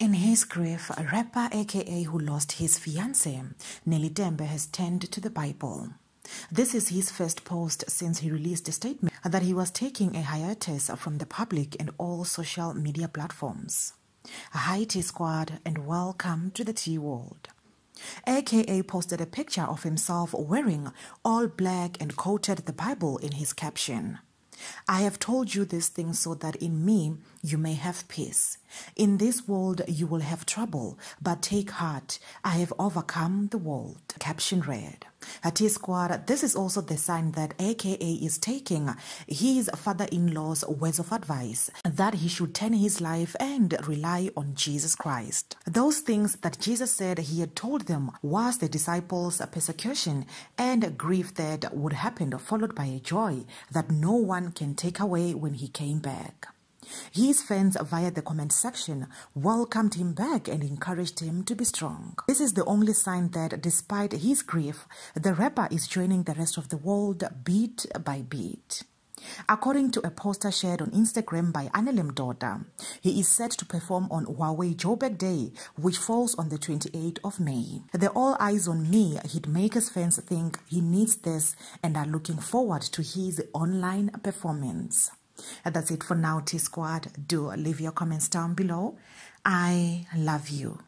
In his grief, rapper AKA who lost his fiancée, Nelly Dembe has turned to the Bible. This is his first post since he released a statement that he was taking a hiatus from the public and all social media platforms. Hi T Squad and welcome to the T World. AKA posted a picture of himself wearing all black and quoted the Bible in his caption. I have told you this thing so that in me you may have peace. In this world you will have trouble, but take heart, I have overcome the world. Caption read. his Squad, this is also the sign that AKA is taking his father in law's words of advice that he should turn his life and rely on Jesus Christ. Those things that Jesus said he had told them was the disciples' persecution and grief that would happen, followed by a joy that no one can take away when he came back. His fans, via the comment section, welcomed him back and encouraged him to be strong. This is the only sign that, despite his grief, the rapper is joining the rest of the world beat by beat. According to a poster shared on Instagram by Anilim Doda, he is set to perform on Huawei Jobek Day, which falls on the 28th of May. The All Eyes on Me Hitmakers fans think he needs this and are looking forward to his online performance. And that's it for now, T Squad. Do leave your comments down below. I love you.